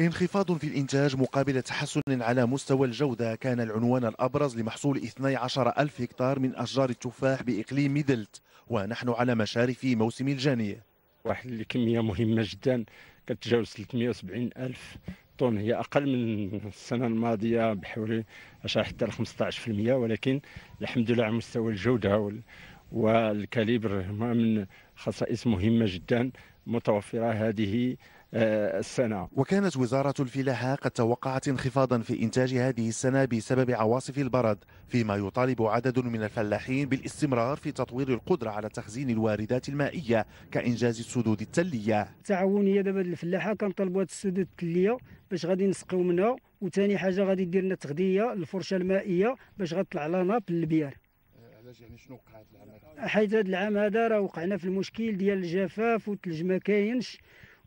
انخفاض في الإنتاج مقابل تحسن على مستوى الجودة كان العنوان الأبرز لمحصول 12 ألف هكتار من أشجار التفاح بإقليم ميدلت ونحن على مشارف موسم الجانية واحد الكمية مهمة جدا كتجاوز 370 ألف طن هي أقل من السنة الماضية بحوالي 10 حتى 15% ولكن الحمد لله على مستوى الجودة والكاليبر من خصائص مهمة جدا متوفرة هذه آه، السنة وكانت وزارة الفلاحة قد توقعت انخفاضا في إنتاج هذه السنة بسبب عواصف البرد فيما يطالب عدد من الفلاحين بالاستمرار في تطوير القدرة على تخزين الواردات المائية كإنجاز السدود التلية تعاونية دابا الفلاحة كنطلبوا السدود التلية باش غادي نسقيو منها وثاني حاجة غادي دير لنا تغذية الفرشة المائية باش غتطلع لنا بالبيار علاش يعني شنو وقعت العام هذا؟ حيت هذا العام هذا راه وقعنا في المشكل ديال الجفاف والثلج ما كاينش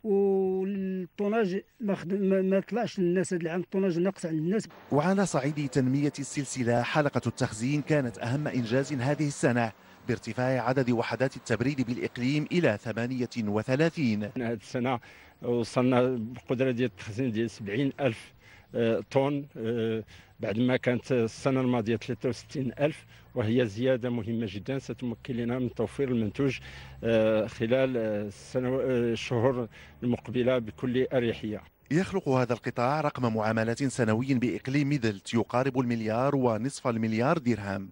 والطناج ما, ما طلعش للناس هذا العام الطناج ناقص عند الناس وعلى صعيد تنمية السلسلة حلقة التخزين كانت أهم إنجاز هذه السنة بارتفاع عدد وحدات التبريد بالإقليم إلى 38 هذه السنة وصلنا بقدرة ديال التخزين ديال 70 ألف آه، طن آه، بعد ما كانت السنه الماضيه 63 الف وهي زياده مهمه جدا ستمكن لنا من توفير المنتوج آه، خلال الشهور المقبله بكل اريحيه يخلق هذا القطاع رقم معاملات سنوي باقليم دلت يقارب المليار ونصف المليار درهم